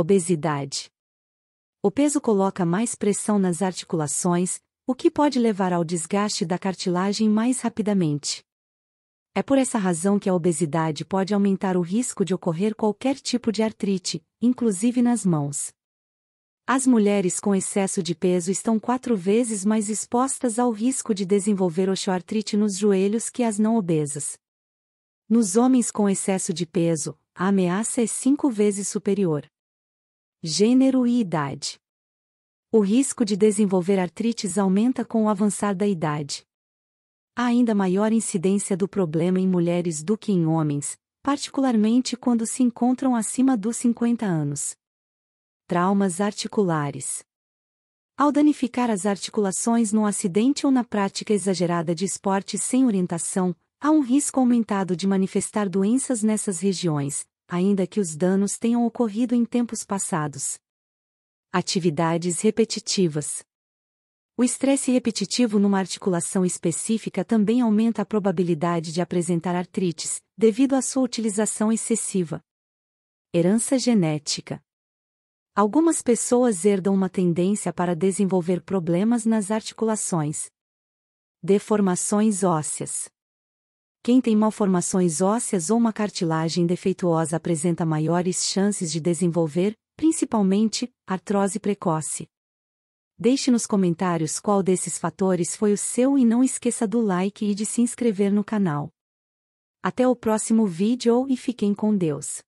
Obesidade. O peso coloca mais pressão nas articulações, o que pode levar ao desgaste da cartilagem mais rapidamente. É por essa razão que a obesidade pode aumentar o risco de ocorrer qualquer tipo de artrite, inclusive nas mãos. As mulheres com excesso de peso estão quatro vezes mais expostas ao risco de desenvolver osteoartrite nos joelhos que as não obesas. Nos homens com excesso de peso, a ameaça é cinco vezes superior gênero e idade. O risco de desenvolver artrites aumenta com o avançar da idade. Há ainda maior incidência do problema em mulheres do que em homens, particularmente quando se encontram acima dos 50 anos. Traumas articulares. Ao danificar as articulações num acidente ou na prática exagerada de esportes sem orientação, há um risco aumentado de manifestar doenças nessas regiões, ainda que os danos tenham ocorrido em tempos passados. Atividades repetitivas. O estresse repetitivo numa articulação específica também aumenta a probabilidade de apresentar artrites, devido à sua utilização excessiva. Herança genética. Algumas pessoas herdam uma tendência para desenvolver problemas nas articulações. Deformações ósseas. Quem tem malformações ósseas ou uma cartilagem defeituosa apresenta maiores chances de desenvolver, principalmente, artrose precoce. Deixe nos comentários qual desses fatores foi o seu e não esqueça do like e de se inscrever no canal. Até o próximo vídeo e fiquem com Deus.